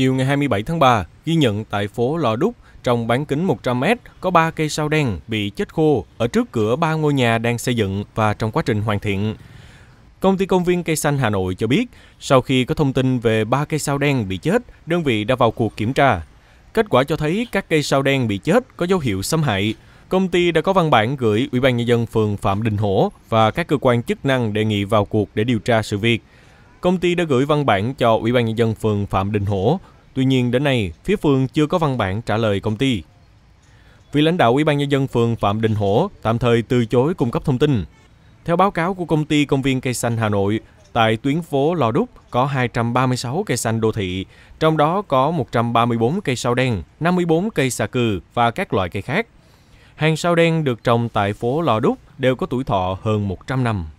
chiều ngày 27 tháng 3, ghi nhận tại phố Lò Đúc, trong bán kính 100m có 3 cây sao đen bị chết khô ở trước cửa ba ngôi nhà đang xây dựng và trong quá trình hoàn thiện. Công ty công viên cây xanh Hà Nội cho biết, sau khi có thông tin về 3 cây sao đen bị chết, đơn vị đã vào cuộc kiểm tra. Kết quả cho thấy các cây sao đen bị chết có dấu hiệu xâm hại. Công ty đã có văn bản gửi Ủy ban nhân dân phường Phạm Đình Hổ và các cơ quan chức năng đề nghị vào cuộc để điều tra sự việc. Công ty đã gửi văn bản cho Ủy ban nhân dân phường Phạm Đình Hổ, tuy nhiên đến nay phía phường chưa có văn bản trả lời công ty. Vì lãnh đạo Ủy ban nhân dân phường Phạm Đình Hổ tạm thời từ chối cung cấp thông tin. Theo báo cáo của công ty công viên cây xanh Hà Nội, tại tuyến phố Lò Đúc có 236 cây xanh đô thị, trong đó có 134 cây sao đen, 54 cây xà cừ và các loại cây khác. Hàng sao đen được trồng tại phố Lò Đúc đều có tuổi thọ hơn 100 năm.